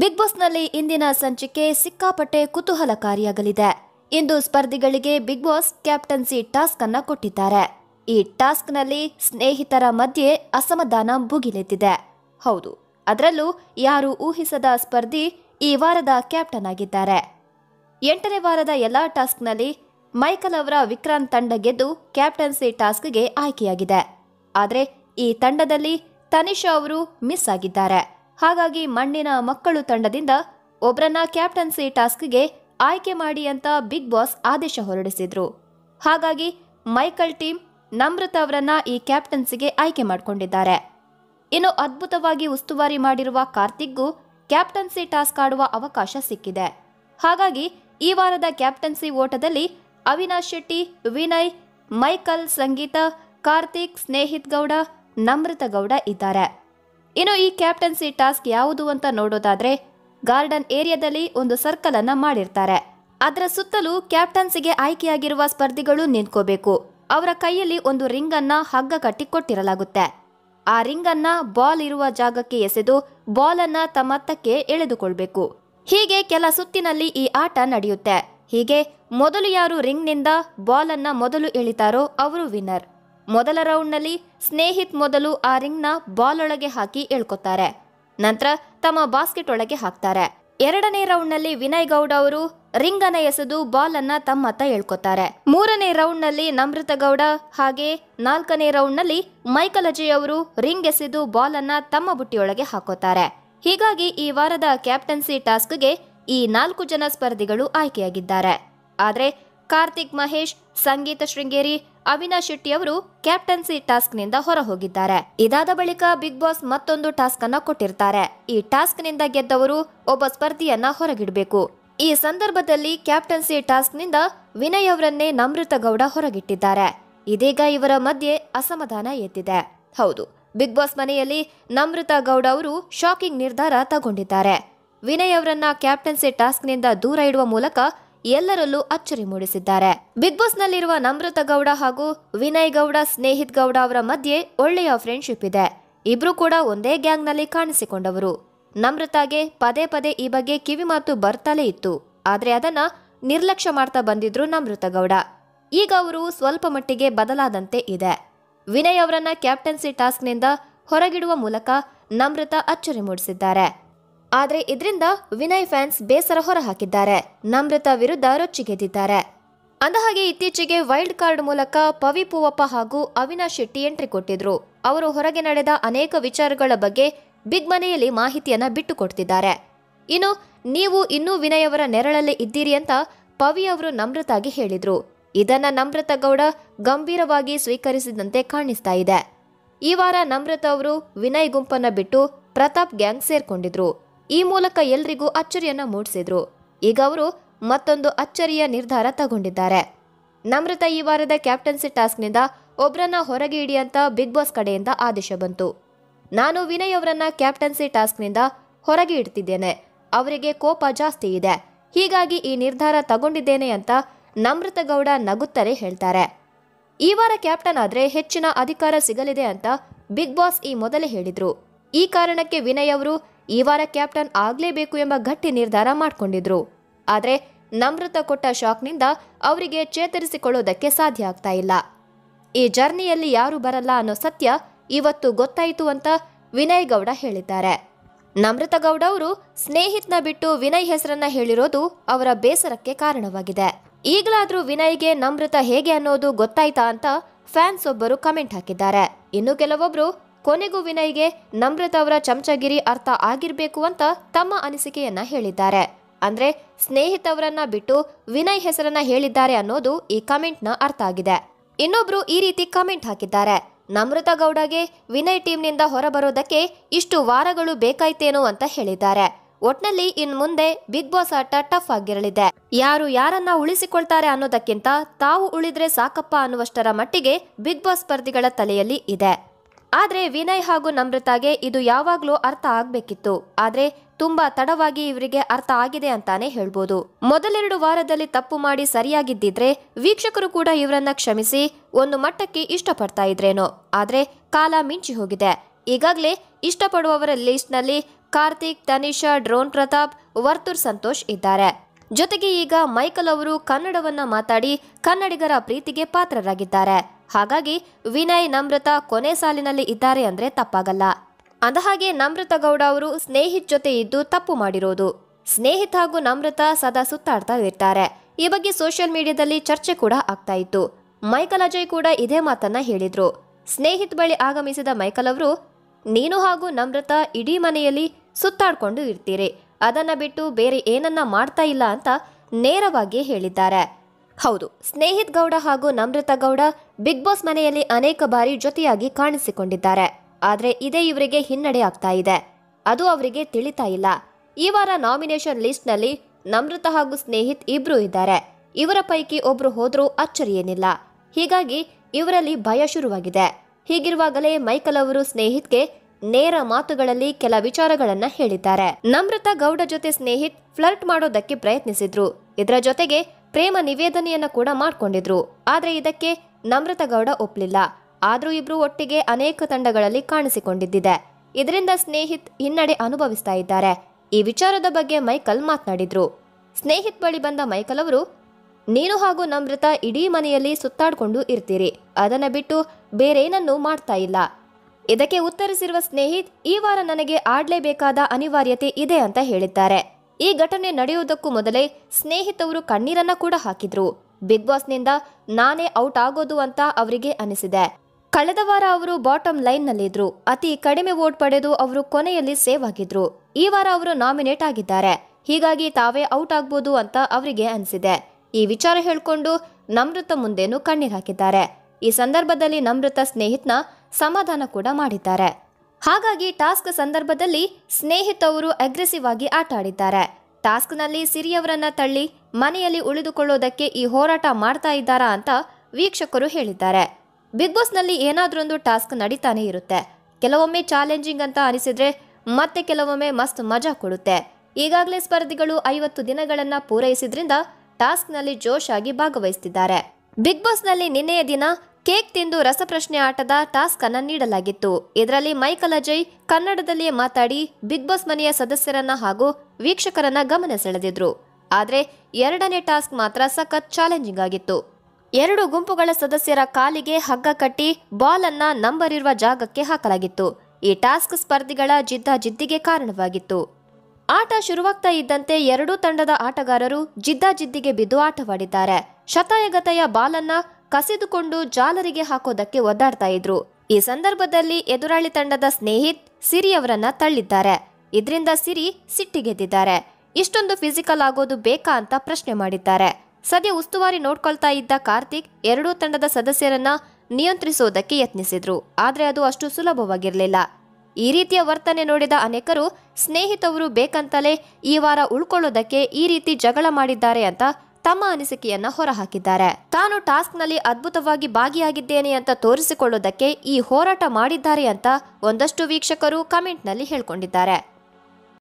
big ಬಾಸ್ನಲ್ಲಿ ಇಂದಿನ ಸಂಚಿಕೆ ಸಿಕ್ಕಾಪಟ್ಟೆ ಕುತೂಹಲಕಾರಿಯಾಗಲಿದೆ ಇಂದು ಸ್ಪರ್ಧಿಗಳಿಗೆ ಬಿಗ್ ಬಾಸ್ ಕ್ಯಾಪ್ಟನ್ಸಿ ಟಾಸ್ಕ್ ಅನ್ನ ಕೊಟ್ಟಿದ್ದಾರೆ ಈ ಟಾಸ್ಕ್ನಲ್ಲಿ ಸ್ನೇಹಿತರ ಮಧ್ಯೆ ಅಸಮಾಧಾನ ಭುಗಿಲೆದ್ದಿದೆ ಹೌದು ಅದರಲ್ಲೂ ಯಾರು ಊಹಿಸದ ಸ್ಪರ್ಧಿ ಈ ವಾರದ ಕ್ಯಾಪ್ಟನ್ ಆಗಿದ್ದಾರೆ ಎಂಟನೇ ವಾರದ ಎಲ್ಲಾ ಟಾಸ್ಕ್ನಲ್ಲಿ ಮೈಕಲ್ ಅವರ ವಿಕ್ರಾಂತ್ ತಂಡ ಗೆದ್ದು ಕ್ಯಾಪ್ಟನ್ಸಿ ಟಾಸ್ಕ್ಗೆ ಆಯ್ಕೆಯಾಗಿದೆ ಆದರೆ ಈ ತಂಡದಲ್ಲಿ ತನಿಷಾ ಅವರು ಮಿಸ್ ಆಗಿದ್ದಾರೆ ಹಾಗಾಗಿ ಮಣ್ಣಿನ ಮಕ್ಕಳು ತಂಡದಿಂದ ಒಬ್ರನ್ನ ಕ್ಯಾಪ್ಟನ್ಸಿ ಟಾಸ್ಕ್ಗೆ ಆಯ್ಕೆ ಮಾಡಿ ಅಂತ ಬಿಗ್ ಬಾಸ್ ಆದೇಶ ಹೊರಡಿಸಿದ್ರು ಹಾಗಾಗಿ ಮೈಕಲ್ ಟೀಮ್ ನಮ್ರತ ಅವರನ್ನ ಈ ಕ್ಯಾಪ್ಟನ್ಸಿಗೆ ಆಯ್ಕೆ ಮಾಡಿಕೊಂಡಿದ್ದಾರೆ ಇನ್ನು ಅದ್ಭುತವಾಗಿ ಉಸ್ತುವಾರಿ ಮಾಡಿರುವ ಕಾರ್ತಿಕ್ಗೂ ಕ್ಯಾಪ್ಟನ್ಸಿ ಟಾಸ್ಕ್ ಆಡುವ ಅವಕಾಶ ಸಿಕ್ಕಿದೆ ಹಾಗಾಗಿ ಈ ವಾರದ ಕ್ಯಾಪ್ಟನ್ಸಿ ಓಟದಲ್ಲಿ ಅವಿನಾಶ್ ಶೆಟ್ಟಿ ವಿನಯ್ ಮೈಕಲ್ ಸಂಗೀತ ಕಾರ್ತಿಕ್ ಸ್ನೇಹಿತ್ ಗೌಡ ನಮ್ರತ ಗೌಡ ಇದ್ದಾರೆ ಇನ್ನು ಈ ಕ್ಯಾಪ್ಟನ್ಸಿ ಟಾಸ್ಕ್ ಯಾವುದು ಅಂತ ನೋಡೋದಾದ್ರೆ ಗಾರ್ಡನ್ ಏರಿಯಾದಲ್ಲಿ ಒಂದು ಸರ್ಕಲ್ ಅನ್ನ ಮಾಡಿರ್ತಾರೆ ಅದರ ಸುತ್ತಲೂ ಕ್ಯಾಪ್ಟನ್ಸಿಗೆ ಆಯ್ಕೆಯಾಗಿರುವ ಸ್ಪರ್ಧಿಗಳು ನಿಂತ್ಕೋಬೇಕು ಅವರ ಕೈಯಲ್ಲಿ ಒಂದು ರಿಂಗ್ ಅನ್ನ ಹಗ್ಗ ಕಟ್ಟಿ ಕೊಟ್ಟಿರಲಾಗುತ್ತೆ ಆ ರಿಂಗ್ ಅನ್ನ ಬಾಲ್ ಇರುವ ಜಾಗಕ್ಕೆ ಎಸೆದು ಬಾಲ್ ಅನ್ನ ತಮ್ಮತ್ತಕ್ಕೆ ಎಳೆದುಕೊಳ್ಬೇಕು ಹೀಗೆ ಕೆಲ ಸುತ್ತಿನಲ್ಲಿ ಈ ಆಟ ನಡೆಯುತ್ತೆ ಹೀಗೆ ಮೊದಲು ಯಾರು ರಿಂಗ್ನಿಂದ ಬಾಲ್ ಅನ್ನ ಮೊದಲು ಎಳಿತಾರೋ ಅವರು ವಿನ್ನರ್ ಮೊದಲ ರೌಂಡ್ನಲ್ಲಿ ಸ್ನೇಹಿತ್ ಮೊದಲು ಆ ರಿಂಗ್ನ ಬಾಲ್ ಒಳಗೆ ಹಾಕಿ ಎಳ್ಕೊತಾರೆ ನಂತರ ತಮ್ಮ ಬಾಸ್ಕೆಟ್ ಒಳಗೆ ಹಾಕ್ತಾರೆ ಎರಡನೇ ರೌಂಡ್ನಲ್ಲಿ ವಿನಯ್ ಗೌಡ ಅವರು ರಿಂಗ್ ಅನ್ನ ಎಸೆದು ಬಾಲ್ ಅನ್ನ ತಮ್ಮತ್ತ ಎಳ್ಕೊತಾರೆ ಮೂರನೇ ರೌಂಡ್ ನಲ್ಲಿ ನಮೃತ ಗೌಡ ಹಾಗೆ ನಾಲ್ಕನೇ ರೌಂಡ್ ನಲ್ಲಿ ಮೈಕಲ್ ಅಜಯ್ ಅವರು ರಿಂಗ್ ಎಸೆದು ಬಾಲ್ ಅನ್ನ ತಮ್ಮ ಬುಟ್ಟಿಯೊಳಗೆ ಹಾಕೋತಾರೆ ಹೀಗಾಗಿ ಈ ವಾರದ ಕ್ಯಾಪ್ಟನ್ಸಿ ಟಾಸ್ಕ್ಗೆ ಈ ನಾಲ್ಕು ಜನ ಸ್ಪರ್ಧಿಗಳು ಆಯ್ಕೆಯಾಗಿದ್ದಾರೆ ಆದರೆ ಕಾರ್ತಿಕ್ ಮಹೇಶ್ ಸಂಗೀತ ಶೃಂಗೇರಿ ಅವಿನಾಶ್ ಶೆಟ್ಟಿ ಅವರು ಕ್ಯಾಪ್ಟನ್ಸಿ ಟಾಸ್ಕ್ ನಿಂದ ಹೊರ ಹೋಗಿದ್ದಾರೆ ಇದಾದ ಬಳಿಕ ಬಿಗ್ ಬಾಸ್ ಮತ್ತೊಂದು ಟಾಸ್ಕ್ ಅನ್ನ ಕೊಟ್ಟಿರ್ತಾರೆ ಈ ಟಾಸ್ಕ್ ನಿಂದ ಗೆದ್ದವರು ಒಬ್ಬ ಸ್ಪರ್ಧಿಯನ್ನ ಹೊರಗಿಡಬೇಕು ಈ ಸಂದರ್ಭದಲ್ಲಿ ಕ್ಯಾಪ್ಟನ್ಸಿ ಟಾಸ್ಕ್ ನಿಂದ ವಿನಯ್ ಅವರನ್ನೇ ನಮೃತ ಗೌಡ ಹೊರಗಿಟ್ಟಿದ್ದಾರೆ ಇದೀಗ ಇವರ ಮಧ್ಯೆ ಅಸಮಾಧಾನ ಎದ್ದಿದೆ ಹೌದು ಬಿಗ್ ಬಾಸ್ ಮನೆಯಲ್ಲಿ ನಮೃತ ಗೌಡ ಅವರು ಶಾಕಿಂಗ್ ನಿರ್ಧಾರ ತಗೊಂಡಿದ್ದಾರೆ ವಿನಯ್ ಅವರನ್ನ ಕ್ಯಾಪ್ಟನ್ಸಿ ಟಾಸ್ಕ್ ನಿಂದ ದೂರ ಇಡುವ ಮೂಲಕ ಎಲ್ಲರಲ್ಲೂ ಅಚ್ಚರಿ ಮೂಡಿಸಿದ್ದಾರೆ ಬಿಗ್ ಬಾಸ್ ನಲ್ಲಿರುವ ನಮ್ರತ ಗೌಡ ಹಾಗೂ ವಿನಯ್ ಗೌಡ ಸ್ನೇಹಿತ್ ಗೌಡ ಅವರ ಮಧ್ಯೆ ಒಳ್ಳೆಯ ಫ್ರೆಂಡ್ಶಿಪ್ ಇದೆ ಇಬ್ರು ಕೂಡ ಒಂದೇ ಗ್ಯಾಂಗ್ ನಲ್ಲಿ ಕಾಣಿಸಿಕೊಂಡವರು ನಮ್ರತಾಗೆ ಪದೇ ಪದೇ ಈ ಬಗ್ಗೆ ಕಿವಿಮಾತು ಬರ್ತಲೇ ಇತ್ತು ಆದ್ರೆ ಅದನ್ನ ನಿರ್ಲಕ್ಷ್ಯ ಮಾಡ್ತಾ ಬಂದಿದ್ರು ನಮೃತ ಗೌಡ ಈಗ ಅವರು ಸ್ವಲ್ಪ ಮಟ್ಟಿಗೆ ಬದಲಾದಂತೆ ಇದೆ ವಿನಯ್ ಅವರನ್ನ ಕ್ಯಾಪ್ಟನ್ಸಿ ಟಾಸ್ಕ್ನಿಂದ ಹೊರಗಿಡುವ ಮೂಲಕ ನಮ್ರತ ಅಚ್ಚರಿ ಮೂಡಿಸಿದ್ದಾರೆ ಆದರೆ ಇದರಿಂದ ವಿನಯ್ ಫ್ಯಾನ್ಸ್ ಬೇಸರ ಹೊರಹಾಕಿದ್ದಾರೆ ನಮ್ರತಾ ವಿರುದ್ಧ ರೊಚ್ಚಿಗೆದ್ದಿದ್ದಾರೆ ಅಂದಹಾಗೆ ಇತ್ತೀಚೆಗೆ ವೈಲ್ಡ್ ಕಾರ್ಡ್ ಮೂಲಕ ಪವಿ ಪೂವಪ್ಪ ಹಾಗೂ ಅವಿನಾಶ್ ಶೆಟ್ಟಿ ಎಂಟ್ರಿ ಕೊಟ್ಟಿದ್ರು ಅವರು ಹೊರಗೆ ನಡೆದ ಅನೇಕ ವಿಚಾರಗಳ ಬಗ್ಗೆ ಬಿಗ್ ಮನೆಯಲ್ಲಿ ಮಾಹಿತಿಯನ್ನ ಬಿಟ್ಟುಕೊಡ್ತಿದ್ದಾರೆ ಇನ್ನು ನೀವು ಇನ್ನೂ ವಿನಯ್ ಅವರ ನೆರಳಲ್ಲಿ ಇದ್ದೀರಿ ಅಂತ ಪವಿ ಅವರು ನಮ್ರತಾಗಿ ಹೇಳಿದ್ರು ಇದನ್ನ ನಮ್ರತ ಗೌಡ ಗಂಭೀರವಾಗಿ ಸ್ವೀಕರಿಸಿದಂತೆ ಕಾಣಿಸ್ತಾ ಇದೆ ಈ ವಾರ ನಮ್ರತ ಅವರು ವಿನಯ್ ಗುಂಪನ್ನ ಬಿಟ್ಟು ಪ್ರತಾಪ್ ಗ್ಯಾಂಗ್ ಸೇರ್ಕೊಂಡಿದ್ರು ಈ ಮೂಲಕ ಎಲ್ರಿಗೂ ಅಚ್ಚರಿಯನ್ನು ಮೂಡಿಸಿದ್ರು ಈಗ ಅವರು ಮತ್ತೊಂದು ಅಚ್ಚರಿಯ ನಿರ್ಧಾರ ತಗೊಂಡಿದ್ದಾರೆ ನಮ್ರತ ಈ ವಾರದ ಕ್ಯಾಪ್ಟನ್ಸಿ ಟಾಸ್ಕ್ನಿಂದ ಒಬ್ರನ್ನ ಹೊರಗೆ ಇಡಿ ಅಂತ ಬಿಗ್ ಬಾಸ್ ಕಡೆಯಿಂದ ಆದೇಶ ಬಂತು ನಾನು ವಿನಯ್ ಅವರನ್ನ ಕ್ಯಾಪ್ಟನ್ಸಿ ಟಾಸ್ಕ್ನಿಂದ ಹೊರಗೆ ಇಡ್ತಿದ್ದೇನೆ ಅವರಿಗೆ ಕೋಪ ಜಾಸ್ತಿ ಇದೆ ಹೀಗಾಗಿ ಈ ನಿರ್ಧಾರ ತಗೊಂಡಿದ್ದೇನೆ ಅಂತ ನಮ್ರತ ಗೌಡ ನಗುತ್ತಲೇ ಹೇಳ್ತಾರೆ ಈ ವಾರ ಕ್ಯಾಪ್ಟನ್ ಆದರೆ ಹೆಚ್ಚಿನ ಅಧಿಕಾರ ಸಿಗಲಿದೆ ಅಂತ ಬಿಗ್ ಬಾಸ್ ಈ ಮೊದಲೇ ಹೇಳಿದ್ರು ಈ ಕಾರಣಕ್ಕೆ ವಿನಯ್ ಅವರು ಈ ವಾರ ಕ್ಯಾಪ್ಟನ್ ಆಗಲೇಬೇಕು ಎಂಬ ಗಟ್ಟಿ ನಿರ್ಧಾರ ಮಾಡಿಕೊಂಡಿದ್ರು ಆದರೆ ನಮ್ರತ ಕೊಟ್ಟ ಶಾಕ್ನಿಂದ ಅವರಿಗೆ ಚೇತರಿಸಿಕೊಳ್ಳೋದಕ್ಕೆ ಸಾಧ್ಯ ಆಗ್ತಾ ಇಲ್ಲ ಈ ಜರ್ನಿಯಲ್ಲಿ ಯಾರು ಬರಲ್ಲ ಅನ್ನೋ ಸತ್ಯ ಇವತ್ತು ಗೊತ್ತಾಯಿತು ಅಂತ ವಿನಯ್ ಗೌಡ ಹೇಳಿದ್ದಾರೆ ನಮ್ರತ ಗೌಡ ಅವರು ಸ್ನೇಹಿತ್ನ ಬಿಟ್ಟು ವಿನಯ್ ಹೆಸರನ್ನ ಹೇಳಿರೋದು ಅವರ ಬೇಸರಕ್ಕೆ ಕಾರಣವಾಗಿದೆ ಈಗಲಾದರೂ ವಿನಯ್ಗೆ ನಮ್ರತ ಹೇಗೆ ಅನ್ನೋದು ಗೊತ್ತಾಯ್ತಾ ಅಂತ ಫ್ಯಾನ್ಸ್ ಒಬ್ಬರು ಕಮೆಂಟ್ ಹಾಕಿದ್ದಾರೆ ಇನ್ನು ಕೆಲವೊಬ್ರು ಕೊನೆಗೂ ವಿನಯ್ಗೆ ನಮ್ರತ ಅವರ ಚಮಚಗಿರಿ ಅರ್ಥ ಆಗಿರಬೇಕು ಅಂತ ತಮ್ಮ ಅನಿಸಿಕೆಯನ್ನ ಹೇಳಿದ್ದಾರೆ ಅಂದ್ರೆ ಸ್ನೇಹಿತವರನ್ನ ಬಿಟ್ಟು ವಿನಯ್ ಹೆಸರನ್ನ ಹೇಳಿದ್ದಾರೆ ಅನ್ನೋದು ಈ ಕಮೆಂಟ್ನ ಅರ್ಥ ಆಗಿದೆ ಇನ್ನೊಬ್ರು ಈ ರೀತಿ ಕಮೆಂಟ್ ಹಾಕಿದ್ದಾರೆ ನಮೃತ ಗೌಡಗೆ ವಿನಯ್ ಟೀಮ್ನಿಂದ ಹೊರಬರೋದಕ್ಕೆ ಇಷ್ಟು ವಾರಗಳು ಬೇಕಾಯ್ತೇನೋ ಅಂತ ಹೇಳಿದ್ದಾರೆ ಒಟ್ನಲ್ಲಿ ಇನ್ ಮುಂದೆ ಬಿಗ್ ಬಾಸ್ ಆಟ ಟಫ್ ಆಗಿರಲಿದೆ ಯಾರು ಯಾರನ್ನ ಉಳಿಸಿಕೊಳ್ತಾರೆ ಅನ್ನೋದಕ್ಕಿಂತ ತಾವು ಉಳಿದ್ರೆ ಸಾಕಪ್ಪ ಅನ್ನುವಷ್ಟರ ಮಟ್ಟಿಗೆ ಬಿಗ್ ಬಾಸ್ ಸ್ಪರ್ಧಿಗಳ ತಲೆಯಲ್ಲಿ ಇದೆ ಆದರೆ ವಿನಯ್ ಹಾಗೂ ನಮ್ರತಾಗೆ ಇದು ಯಾವಾಗಲೂ ಅರ್ಥ ಆಗ್ಬೇಕಿತ್ತು ಆದರೆ ತುಂಬಾ ತಡವಾಗಿ ಇವರಿಗೆ ಅರ್ಥ ಆಗಿದೆ ಅಂತಾನೆ ಹೇಳ್ಬೋದು ಮೊದಲೆರಡು ವಾರದಲ್ಲಿ ತಪ್ಪು ಮಾಡಿ ಸರಿಯಾಗಿದ್ದಿದ್ರೆ ವೀಕ್ಷಕರು ಕೂಡ ಇವರನ್ನ ಕ್ಷಮಿಸಿ ಒಂದು ಮಟ್ಟಕ್ಕೆ ಇಷ್ಟಪಡ್ತಾ ಇದ್ರೇನೋ ಆದ್ರೆ ಕಾಲ ಮಿಂಚಿ ಹೋಗಿದೆ ಈಗಾಗಲೇ ಇಷ್ಟಪಡುವವರ ಲಿಸ್ಟ್ನಲ್ಲಿ ಕಾರ್ತಿಕ್ ತನಿಷಾ ಡ್ರೋನ್ ಪ್ರತಾಪ್ ವರ್ತೂರ್ ಸಂತೋಷ್ ಇದ್ದಾರೆ ಜೊತೆಗೆ ಈಗ ಮೈಕಲ್ ಅವರು ಕನ್ನಡವನ್ನ ಮಾತಾಡಿ ಕನ್ನಡಿಗರ ಪ್ರೀತಿಗೆ ಪಾತ್ರರಾಗಿದ್ದಾರೆ ಹಾಗಾಗಿ ವಿನಯ್ ನಮ್ರತ ಕೊನೆ ಸಾಲಿನಲ್ಲಿ ಇದ್ದಾರೆ ಅಂದ್ರೆ ತಪ್ಪಾಗಲ್ಲ ಅಂದಹಾಗೆ ನಮ್ರತ ಗೌಡ ಅವರು ಸ್ನೇಹಿತ್ ಜೊತೆ ಇದ್ದು ತಪ್ಪು ಮಾಡಿರೋದು ಸ್ನೇಹಿತ್ ಹಾಗೂ ನಮ್ರತ ಸದಾ ಸುತ್ತಾಡ್ತಾ ಇರ್ತಾರೆ ಈ ಬಗ್ಗೆ ಸೋಷಿಯಲ್ ಮೀಡಿಯಾದಲ್ಲಿ ಚರ್ಚೆ ಕೂಡ ಆಗ್ತಾ ಇತ್ತು ಮೈಕಲ್ ಅಜಯ್ ಕೂಡ ಇದೇ ಮಾತನ್ನ ಹೇಳಿದ್ರು ಸ್ನೇಹಿತ್ ಬಳಿ ಆಗಮಿಸಿದ ಮೈಕಲ್ ಅವರು ನೀನು ಹಾಗೂ ನಮ್ರತ ಇಡೀ ಮನೆಯಲ್ಲಿ ಸುತ್ತಾಡ್ಕೊಂಡು ಇರ್ತೀರಿ ಅದನ್ನ ಬಿಟ್ಟು ಬೇರೆ ಏನನ್ನ ಮಾಡ್ತಾ ಇಲ್ಲ ಅಂತ ನೇರವಾಗಿ ಹೇಳಿದ್ದಾರೆ ಹೌದು ಸ್ನೇಹಿತ್ ಗೌಡ ಹಾಗೂ ನಮೃತ ಗೌಡ ಬಿಗ್ ಬಾಸ್ ಮನೆಯಲ್ಲಿ ಅನೇಕ ಬಾರಿ ಜೊತೆಯಾಗಿ ಕಾಣಿಸಿಕೊಂಡಿದ್ದಾರೆ ಆದರೆ ಇದೇ ಇವರಿಗೆ ಹಿನ್ನಡೆ ಆಗ್ತಾ ಇದೆ ಅದು ಅವರಿಗೆ ತಿಳಿತಾ ಇಲ್ಲ ಈ ವಾರ ನಾಮಿನೇಷನ್ ಲಿಸ್ಟ್ನಲ್ಲಿ ನಮ್ರತಾ ಹಾಗೂ ಸ್ನೇಹಿತ್ ಇಬ್ರು ಇದ್ದಾರೆ ಇವರ ಪೈಕಿ ಒಬ್ರು ಹೋದ್ರೂ ಅಚ್ಚರಿಯೇನಿಲ್ಲ ಹೀಗಾಗಿ ಇವರಲ್ಲಿ ಭಯ ಶುರುವಾಗಿದೆ ಹೀಗಿರುವಾಗಲೇ ಮೈಕಲ್ ಅವರು ಸ್ನೇಹಿತ್ಗೆ ನೇರ ಮಾತುಗಳಲ್ಲಿ ಕೆಲ ವಿಚಾರಗಳನ್ನ ಹೇಳಿದ್ದಾರೆ ನಮೃತ ಗೌಡ ಜೊತೆ ಸ್ನೇಹಿತ್ ಫ್ಲರ್ಟ್ ಮಾಡೋದಕ್ಕೆ ಪ್ರಯತ್ನಿಸಿದ್ರು ಇದರ ಜೊತೆಗೆ ಪ್ರೇಮ ನಿವೇದನೆಯನ್ನು ಕೂಡ ಮಾಡಿಕೊಂಡಿದ್ರು ಆದರೆ ಇದಕ್ಕೆ ಗೌಡ ಒಪ್ಪಲಿಲ್ಲ ಆದರೂ ಇಬ್ರು ಒಟ್ಟಿಗೆ ಅನೇಕ ತಂಡಗಳಲ್ಲಿ ಕಾಣಿಸಿಕೊಂಡಿದ್ದಿದೆ ಇದರಿಂದ ಸ್ನೇಹಿತ್ ಹಿನ್ನಡೆ ಅನುಭವಿಸ್ತಾ ಇದ್ದಾರೆ ಈ ವಿಚಾರದ ಬಗ್ಗೆ ಮೈಕಲ್ ಮಾತನಾಡಿದ್ರು ಸ್ನೇಹಿತ್ ಬಳಿ ಬಂದ ಮೈಕಲ್ ಅವರು ನೀನು ಹಾಗೂ ನಮ್ರತ ಇಡೀ ಮನೆಯಲ್ಲಿ ಸುತ್ತಾಡ್ಕೊಂಡು ಇರ್ತೀರಿ ಅದನ್ನ ಬಿಟ್ಟು ಬೇರೇನನ್ನೂ ಮಾಡ್ತಾ ಇಲ್ಲ ಇದಕ್ಕೆ ಉತ್ತರಿಸಿರುವ ಸ್ನೇಹಿತ್ ಈ ವಾರ ನನಗೆ ಆಡ್ಲೇಬೇಕಾದ ಅನಿವಾರ್ಯತೆ ಇದೆ ಅಂತ ಹೇಳಿದ್ದಾರೆ ಈ ಘಟನೆ ನಡೆಯುವುದಕ್ಕೂ ಮೊದಲೇ ಸ್ನೇಹಿತವರು ಕಣ್ಣೀರನ್ನ ಕೂಡ ಹಾಕಿದ್ರು ಬಿಗ್ ಬಾಸ್ನಿಂದ ನಾನೇ ಔಟ್ ಆಗೋದು ಅಂತ ಅವರಿಗೆ ಅನಿಸಿದೆ ಕಳೆದ ವಾರ ಅವರು ಬಾಟಮ್ ಲೈನ್ನಲ್ಲಿದ್ರು ಅತಿ ಕಡಿಮೆ ವೋಟ್ ಪಡೆದು ಅವರು ಕೊನೆಯಲ್ಲಿ ಸೇವ್ ಆಗಿದ್ರು ಈ ವಾರ ಅವರು ನಾಮಿನೇಟ್ ಆಗಿದ್ದಾರೆ ಹೀಗಾಗಿ ತಾವೇ ಔಟ್ ಆಗ್ಬೋದು ಅಂತ ಅವರಿಗೆ ಅನಿಸಿದೆ ಈ ವಿಚಾರ ಹೇಳಿಕೊಂಡು ನಮೃತ ಮುಂದೇನು ಕಣ್ಣೀರ್ ಹಾಕಿದ್ದಾರೆ ಈ ಸಂದರ್ಭದಲ್ಲಿ ನಮೃತ ಸ್ನೇಹಿತನ ಸಮಾಧಾನ ಕೂಡ ಮಾಡಿದ್ದಾರೆ ಹಾಗಾಗಿ ಟಾಸ್ಕ್ ಸಂದರ್ಭದಲ್ಲಿ ಸ್ನೇಹಿತವರು ಅಗ್ರೆಸಿವ್ ಆಗಿ ಆಟ ಆಡಿದ್ದಾರೆ ಟಾಸ್ಕ್ನಲ್ಲಿ ಸಿರಿಯವರನ್ನ ತಳ್ಳಿ ಮನೆಯಲ್ಲಿ ಉಳಿದುಕೊಳ್ಳೋದಕ್ಕೆ ಈ ಹೋರಾಟ ಮಾಡ್ತಾ ಇದ್ದಾರಾ ಅಂತ ವೀಕ್ಷಕರು ಹೇಳಿದ್ದಾರೆ ಬಿಗ್ ಬಾಸ್ನಲ್ಲಿ ಏನಾದರೊಂದು ಟಾಸ್ಕ್ ನಡೀತಾನೆ ಇರುತ್ತೆ ಕೆಲವೊಮ್ಮೆ ಚಾಲೆಂಜಿಂಗ್ ಅಂತ ಅನಿಸಿದ್ರೆ ಮತ್ತೆ ಕೆಲವೊಮ್ಮೆ ಮಸ್ತ್ ಮಜಾ ಕೊಡುತ್ತೆ ಈಗಾಗಲೇ ಸ್ಪರ್ಧಿಗಳು ಐವತ್ತು ದಿನಗಳನ್ನು ಪೂರೈಸಿದ್ರಿಂದ ಟಾಸ್ಕ್ನಲ್ಲಿ ಆಗಿ ಭಾಗವಹಿಸುತ್ತಿದ್ದಾರೆ ಬಿಗ್ ಬಾಸ್ನಲ್ಲಿ ನಿನ್ನೆಯ ದಿನ ಕೇಕ್ ತಿಂದು ರಸಪ್ರಶ್ನೆ ಆಟದ ಟಾಸ್ಕ್ ಅನ್ನು ನೀಡಲಾಗಿತ್ತು ಇದರಲ್ಲಿ ಮೈಕಲ್ ಅಜಯ್ ಕನ್ನಡದಲ್ಲಿಯೇ ಮಾತಾಡಿ ಬಿಗ್ ಬಾಸ್ ಮನೆಯ ಸದಸ್ಯರನ್ನ ಹಾಗೂ ವೀಕ್ಷಕರನ್ನ ಗಮನ ಸೆಳೆದಿದ್ರು ಆದರೆ ಎರಡನೇ ಟಾಸ್ಕ್ ಮಾತ್ರ ಸಖತ್ ಚಾಲೆಂಜಿಂಗ್ ಆಗಿತ್ತು ಎರಡು ಗುಂಪುಗಳ ಸದಸ್ಯರ ಕಾಲಿಗೆ ಹಗ್ಗ ಕಟ್ಟಿ ಬಾಲ್ ಅನ್ನ ನಂಬರ್ ಇರುವ ಜಾಗಕ್ಕೆ ಹಾಕಲಾಗಿತ್ತು ಈ ಟಾಸ್ಕ್ ಸ್ಪರ್ಧಿಗಳ ಜಿದ್ದಾಜಿದ್ದಿಗೆ ಜಿದ್ದಿಗೆ ಕಾರಣವಾಗಿತ್ತು ಆಟ ಶುರುವಾಗ್ತಾ ಇದ್ದಂತೆ ಎರಡೂ ತಂಡದ ಆಟಗಾರರು ಜಿದ್ದಾಜಿದ್ದಿಗೆ ಬಿದ್ದು ಆಟವಾಡಿದ್ದಾರೆ ಶತಾಯಗತೆಯ ಬಾಲನ್ನ ಕಸಿದುಕೊಂಡು ಜಾಲರಿಗೆ ಹಾಕೋದಕ್ಕೆ ಒದ್ದಾಡ್ತಾ ಇದ್ರು ಈ ಸಂದರ್ಭದಲ್ಲಿ ಎದುರಾಳಿ ತಂಡದ ಸ್ನೇಹಿತ್ ಸಿರಿ ಅವರನ್ನ ತಳ್ಳಿದ್ದಾರೆ ಇದರಿಂದ ಸಿರಿ ಸಿಟ್ಟಿಗೆದ್ದಿದ್ದಾರೆ ಇಷ್ಟೊಂದು ಫಿಸಿಕಲ್ ಆಗೋದು ಬೇಕಾ ಅಂತ ಪ್ರಶ್ನೆ ಮಾಡಿದ್ದಾರೆ ಸದ್ಯ ಉಸ್ತುವಾರಿ ನೋಡ್ಕೊಳ್ತಾ ಇದ್ದ ಕಾರ್ತಿಕ್ ಎರಡೂ ತಂಡದ ಸದಸ್ಯರನ್ನ ನಿಯಂತ್ರಿಸೋದಕ್ಕೆ ಯತ್ನಿಸಿದ್ರು ಆದ್ರೆ ಅದು ಅಷ್ಟು ಸುಲಭವಾಗಿರಲಿಲ್ಲ ಈ ರೀತಿಯ ವರ್ತನೆ ನೋಡಿದ ಅನೇಕರು ಸ್ನೇಹಿತವರು ಬೇಕಂತಲೇ ಈ ವಾರ ಉಳ್ಕೊಳ್ಳೋದಕ್ಕೆ ಈ ರೀತಿ ಜಗಳ ಮಾಡಿದ್ದಾರೆ ಅಂತ ತಮ್ಮ ಅನಿಸಿಕೆಯನ್ನ ಹೊರಹಾಕಿದ್ದಾರೆ ತಾನು ಟಾಸ್ಕ್ನಲ್ಲಿ ಅದ್ಭುತವಾಗಿ ಭಾಗಿಯಾಗಿದ್ದೇನೆ ಅಂತ ತೋರಿಸಿಕೊಳ್ಳುವುದಕ್ಕೆ ಈ ಹೋರಾಟ ಮಾಡಿದ್ದಾರೆ ಅಂತ ಒಂದಷ್ಟು ವೀಕ್ಷಕರು ಕಮೆಂಟ್ನಲ್ಲಿ ಹೇಳ್ಕೊಂಡಿದ್ದಾರೆ